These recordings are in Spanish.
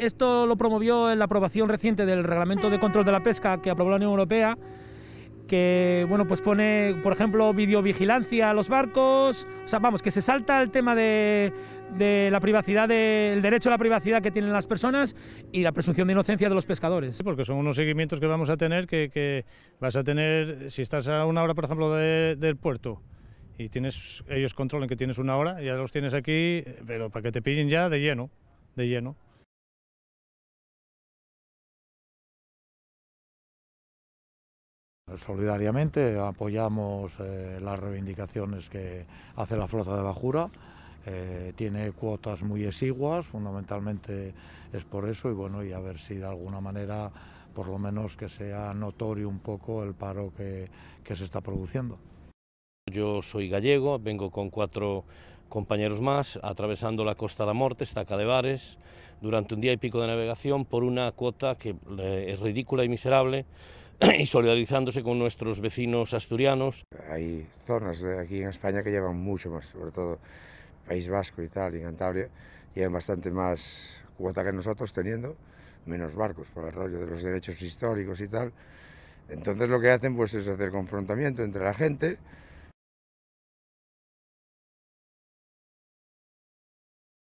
Esto lo promovió en la aprobación reciente del Reglamento de Control de la Pesca que aprobó la Unión Europea, que bueno, pues pone, por ejemplo, videovigilancia a los barcos. O sea, vamos, que se salta el tema de, la privacidad, del derecho a la privacidad que tienen las personas y la presunción de inocencia de los pescadores. porque son unos seguimientos que vamos a tener, que, vas a tener, si estás a una hora, por ejemplo, del puerto, y tienes ellos controlan que tienes una hora, ya los tienes aquí, pero para que te pillen ya de lleno, de lleno. Solidariamente apoyamos eh, las reivindicaciones que hace la flota de Bajura. Eh, tiene cuotas muy exiguas, fundamentalmente es por eso y bueno, y a ver si de alguna manera por lo menos que sea notorio un poco el paro que, se está produciendo. Yo soy gallego, vengo con cuatro compañeros más atravesando la Costa de la Morte, Estaca de Bares, durante un día y pico de navegación por una cuota que eh, es ridícula y miserable y solidarizándose con nuestros vecinos asturianos. Hay zonas aquí en España que llevan mucho más, sobre todo País Vasco y tal, y Cantabria, llevan bastante más cuota que nosotros teniendo menos barcos por el rollo de los derechos históricos y tal. Entonces lo que hacen pues es hacer confrontamiento entre la gente,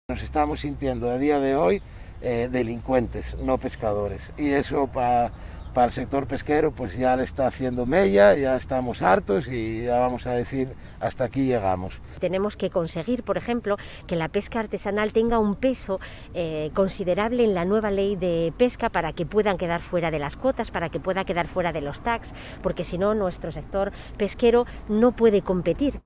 Nos estamos sintiendo a día de hoy eh, delincuentes, no pescadores. Y eso para para el sector pesquero pues ya le está haciendo mella, ya estamos hartos y ya vamos a decir hasta aquí llegamos. Tenemos que conseguir, por ejemplo, que la pesca artesanal tenga un peso eh, considerable en la nueva ley de pesca para que puedan quedar fuera de las cuotas, para que pueda quedar fuera de los tax, porque si no nuestro sector pesquero no puede competir.